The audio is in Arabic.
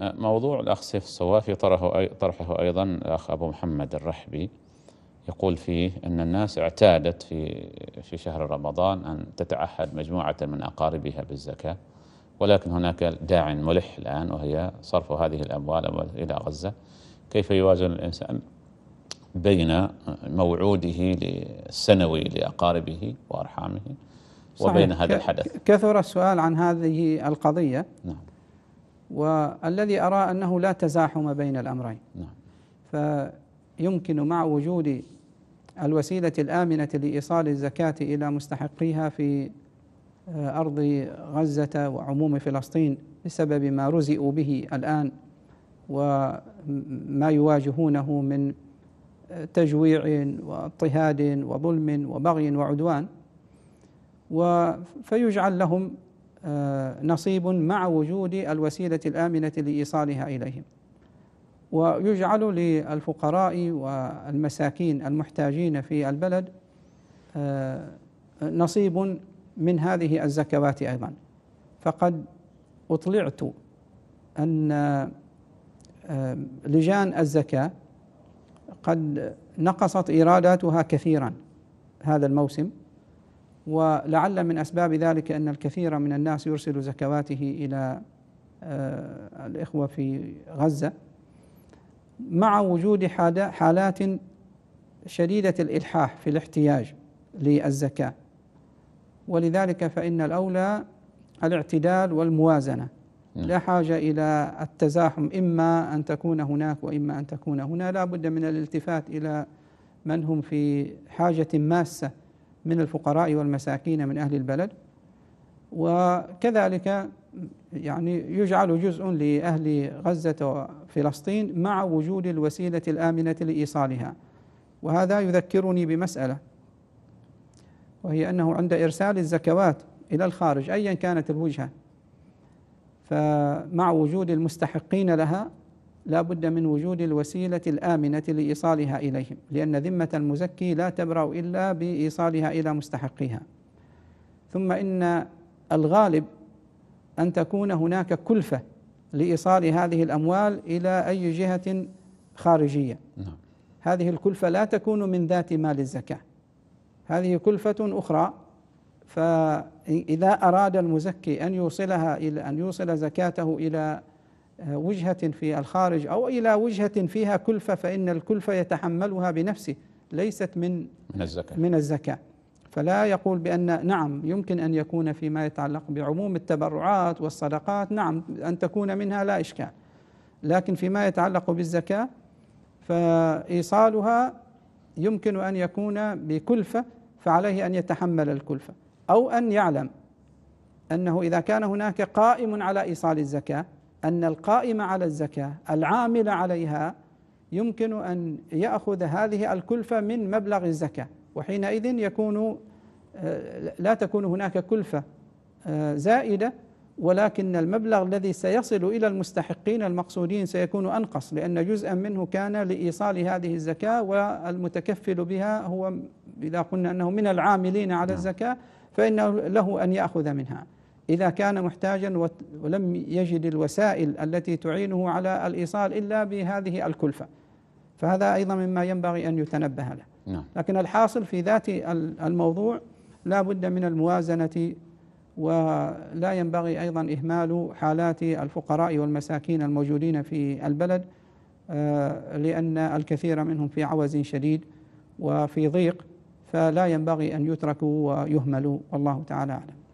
موضوع الأخ سيف الصوافي طرحه, طرحه أيضا الأخ أبو محمد الرحبي يقول فيه أن الناس اعتادت في, في شهر رمضان أن تتعهد مجموعة من أقاربها بالزكاة ولكن هناك داع ملح الآن وهي صرف هذه الأموال إلى غزة كيف يوازن الإنسان بين موعوده السنوي لأقاربه وأرحامه وبين صحيح. هذا الحدث كثر السؤال عن هذه القضية نعم والذي أرى أنه لا تزاحم بين الأمرين نعم. فيمكن مع وجود الوسيلة الآمنة لإيصال الزكاة إلى مستحقيها في آه، أرض غزة وعموم فلسطين بسبب ما رزئوا به الآن وما يواجهونه من آه، تجويع واضطهاد وظلم وبغي وعدوان فيجعل لهم آه، نصيب مع وجود الوسيلة الآمنة لإيصالها إليهم ويجعل للفقراء والمساكين المحتاجين في البلد آه، نصيب من هذه الزكوات أيضا فقد أطلعت أن آه، لجان الزكاة قد نقصت إيراداتها كثيرا هذا الموسم ولعل من اسباب ذلك ان الكثير من الناس يرسل زكواته الى آه، الاخوه في غزه مع وجود حالات شديده الالحاح في الاحتياج للزكاه ولذلك فان الاولى الاعتدال والموازنه نعم. لا حاجه الى التزاحم اما ان تكون هناك واما ان تكون هنا لا بد من الالتفات الى من هم في حاجه ماسه من الفقراء والمساكين من أهل البلد وكذلك يعني يجعل جزء لأهل غزة وفلسطين مع وجود الوسيلة الآمنة لإيصالها وهذا يذكرني بمسألة وهي أنه عند إرسال الزكوات إلى الخارج أيا كانت الوجهة فمع وجود المستحقين لها لا بد من وجود الوسيلة الآمنة لإيصالها إليهم لأن ذمة المزكي لا تبرأ إلا بإيصالها إلى مستحقيها ثم إن الغالب أن تكون هناك كلفة لإيصال هذه الأموال إلى أي جهة خارجية نعم. هذه الكلفة لا تكون من ذات مال الزكاة هذه كلفة أخرى فإذا أراد المزكي أن يوصلها إلى أن يوصل زكاته إلى وجهة في الخارج أو إلى وجهة فيها كلفة فإن الكلفة يتحملها بنفسه ليست من من الزكاة من الزكاة فلا يقول بأن نعم يمكن أن يكون فيما يتعلق بعموم التبرعات والصدقات نعم أن تكون منها لا إشكال لكن فيما يتعلق بالزكاة فإيصالها يمكن أن يكون بكلفة فعليه أن يتحمل الكلفة أو أن يعلم أنه إذا كان هناك قائم على إيصال الزكاة أن القائم على الزكاة العامل عليها يمكن أن يأخذ هذه الكلفة من مبلغ الزكاة وحينئذ يكون آه، لا تكون هناك كلفة آه، زائدة ولكن المبلغ الذي سيصل إلى المستحقين المقصودين سيكون أنقص لأن جزءا منه كان لإيصال هذه الزكاة والمتكفل بها هو إذا قلنا أنه من العاملين على نعم. الزكاة فإنه له أن يأخذ منها إذا كان محتاجا ولم يجد الوسائل التي تعينه على الإيصال إلا بهذه الكلفة فهذا أيضا مما ينبغي أن يتنبه له نعم. لكن الحاصل في ذات الموضوع لا بد من الموازنة ولا ينبغي أيضا إهمال حالات الفقراء والمساكين الموجودين في البلد آه، لأن الكثير منهم في عوز شديد وفي ضيق فلا ينبغي أن يتركوا ويهملوا والله تعالى أعلم